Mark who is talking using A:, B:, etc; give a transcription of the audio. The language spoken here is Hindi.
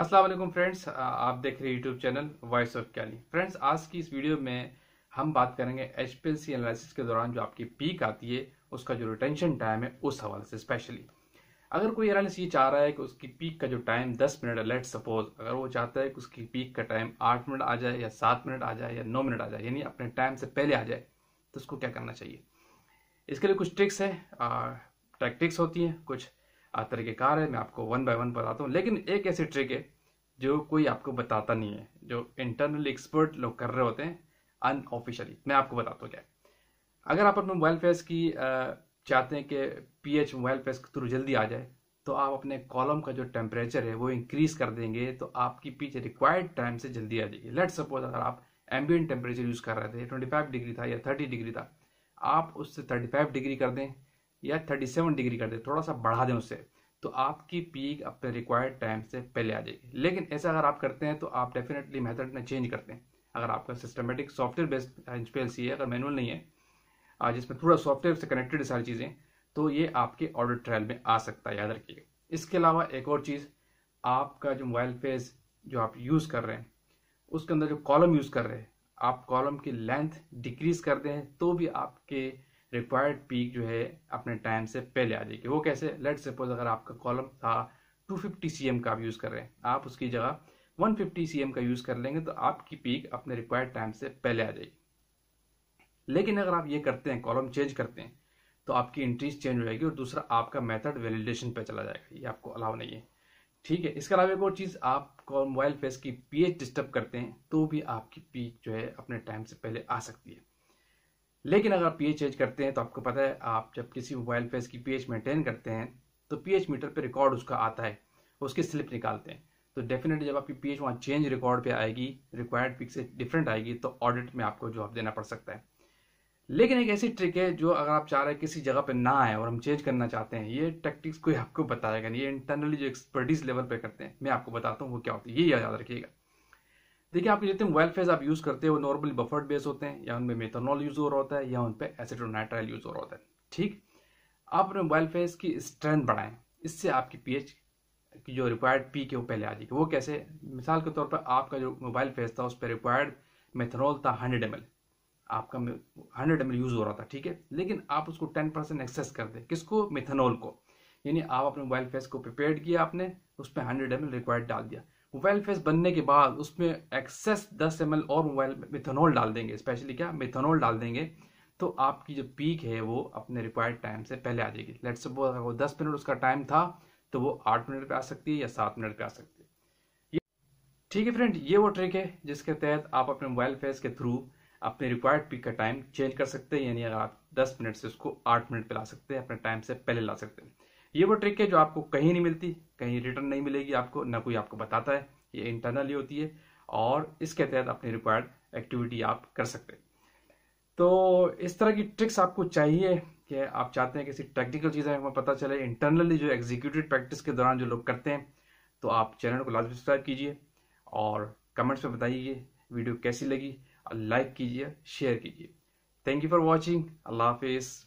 A: अस्सलाम वालेकुम फ्रेंड्स आप देख रहे हैं YouTube channel voice of Kelly friends आज की इस वीडियो में हम बात करेंगे एच एनालिसिस के दौरान जो आपकी पीक आती है उसका जो रिटेंशन टाइम है उस हवाले से स्पेशली अगर कोई एनालिस ये चाह रहा है कि उसकी पीक का जो टाइम 10 मिनट है लेट सपोज अगर वो चाहता है कि उसकी पीक का टाइम 8 मिनट आ जाए या 7 मिनट आ जाए या 9 मिनट आ जाए यानी अपने टाइम से पहले आ जाए तो उसको क्या करना चाहिए इसके लिए कुछ ट्रिक्स है टैक्टिक्स होती हैं कुछ कार है मैं आपको वन बाय वन बताता हूँ लेकिन एक ऐसी ट्रिक है जो कोई आपको बताता नहीं है जो इंटरनल एक्सपर्ट लोग कर रहे होते हैं अनऑफिशियली मैं आपको बताता हूँ क्या अगर आप अपने मोबाइल फेस की चाहते हैं कि पीएच मोबाइल फेस के थ्रू जल्दी आ जाए तो आप अपने कॉलम का जो टेम्परेचर है वो इंक्रीज कर देंगे तो आपकी पीच रिक्वायर्ड टाइम से जल्दी आ जाएगी लेट सपोज अगर आप एम्बियन टेम्परेचर यूज़ कर रहे थे 25 डिग्री था या थर्टी डिग्री था आप उससे फाइव डिग्री कर दें या 37 डिग्री कर दे थोड़ा सा बढ़ा दें उससे तो आपकी पीक अपने रिक्वायर्ड टाइम से पहले आ जाएगी लेकिन ऐसा अगर आप करते हैं तो आप डेफिनेटली मेथड में चेंज करते हैं अगर आपका systematic software based H P L C है अगर मैनुअल नहीं है जिसमें पूरा सॉफ्टवेयर से कनेक्टेड सारी चीज़ें तो ये आपके ऑडिट ट्रायल में आ सकता है याद रखिए इसके अलावा एक और चीज़ आपका जो मोबाइल फेस जो आप यूज़ कर रहे हैं उसके अंदर जो कॉलम यूज़ कर रहे हैं आप कॉलम की लेंथ डिक्रीज कर दें तो भी आपके रिक्वायर्ड पीक जो है अपने टाइम से पहले आ जाएगी वो कैसे लेट सपोज अगर आपका कॉलम था 250 फिफ्टी का आप यूज़ कर रहे हैं आप उसकी जगह 150 फिफ्टी का यूज़ कर लेंगे तो आपकी पीक अपने रिक्वायर्ड टाइम से पहले आ जाएगी लेकिन अगर आप ये करते हैं कॉलम चेंज करते हैं तो आपकी इंट्रीज चेंज हो जाएगी और दूसरा आपका मेथड वैलिडेशन पे चला जाएगा ये आपको अलाव नहीं है ठीक है इसके अलावा एक और चीज़ आप मोबाइल फेस की पीएच डिस्टर्ब करते हैं तो भी आपकी पीक जो है अपने टाइम से पहले आ सकती है लेकिन अगर आप पीएच चेंज करते हैं तो आपको पता है आप जब किसी मोबाइल पे इसकी पीएच मेंटेन करते हैं तो पीएच मीटर पे रिकॉर्ड उसका आता है उसकी स्लिप निकालते हैं तो डेफिनेटली जब आपकी पीएच वहाँ चेंज रिकॉर्ड पे आएगी रिक्वायर्ड पिक से डिफरेंट आएगी तो ऑडिट में आपको जवाब देना पड़ सकता है लेकिन एक ऐसी ट्रिक है जो अगर आप चाह रहे हैं किसी जगह पे ना आए और हम चेंज करना चाहते हैं ये टेक्टिक्स कोई आपको बताएगा नहीं ये इंटरनली जो एक्सपर्टीज लेवल पे करते हैं मैं आपको बताता हूँ वो क्या होती है ये याद रखिएगा देखिए आपके जितने मोबाइल फेज आप यूज़ करते हो नॉर्मली बफर्ड बेस होते हैं या उनमें मेथनॉल यूज़ हो रहा होता है या उन पर एसिडोनाइट्राइल यूज़ हो रहा होता है ठीक आप अपने मोबाइल फेज की स्ट्रेंथ बढ़ाएं इससे आपकी पीएच की जो रिक्वायर्ड पी के वो पहले आ जाएगी वो कैसे मिसाल के तौर पर आपका जो मोबाइल फेज था उस पर रिक्वायर्ड मेथनॉल था हंड्रेड एम आपका हंड्रेड एम यूज़ हो रहा था ठीक है लेकिन आप उसको टेन परसेंट एक्सेस कर दें किसको मेथनॉल को यानी आप अपने मोबाइल फेस को प्रिपेयर किया आपने पर हंड्रेड एम रिक्वायर्ड डाल दिया मोबाइल फेस बनने के बाद उसमें एक्सेस 10 एम और मोबाइल मिथेनॉल डाल देंगे स्पेशली क्या मिथेनॉल डाल देंगे तो आपकी जो पीक है वो अपने रिक्वायर्ड टाइम से पहले आ जाएगी लेट सपोज वो दस मिनट उसका टाइम था तो वो आठ मिनट पे आ सकती है या सात मिनट पे आ सकती है ठीक है फ्रेंड ये वो ट्रिक है जिसके तहत आप अपने मोबाइल फेस के थ्रू अपने रिक्वायर्ड पीक का टाइम चेंज कर सकते हैं यानी अगर आप दस मिनट से उसको आठ मिनट पर ला सकते हैं अपने टाइम से पहले ला सकते हैं ये वो ट्रिक है जो आपको कहीं नहीं मिलती कहीं रिटर्न नहीं मिलेगी आपको ना कोई आपको बताता है ये इंटरनली होती है और इसके तहत अपनी रिक्वायर्ड एक्टिविटी आप कर सकते हैं तो इस तरह की ट्रिक्स आपको चाहिए कि आप चाहते हैं किसी टेक्निकल चीज़ें हमें पता चले इंटरनली जो एग्जीक्यूटिव प्रैक्टिस के दौरान जो लोग करते हैं तो आप चैनल को लाजमी सब्सक्राइब कीजिए और कमेंट्स में बताइए वीडियो कैसी लगी और लाइक कीजिए शेयर कीजिए थैंक यू फॉर वॉचिंग अल्लाह हाफिज़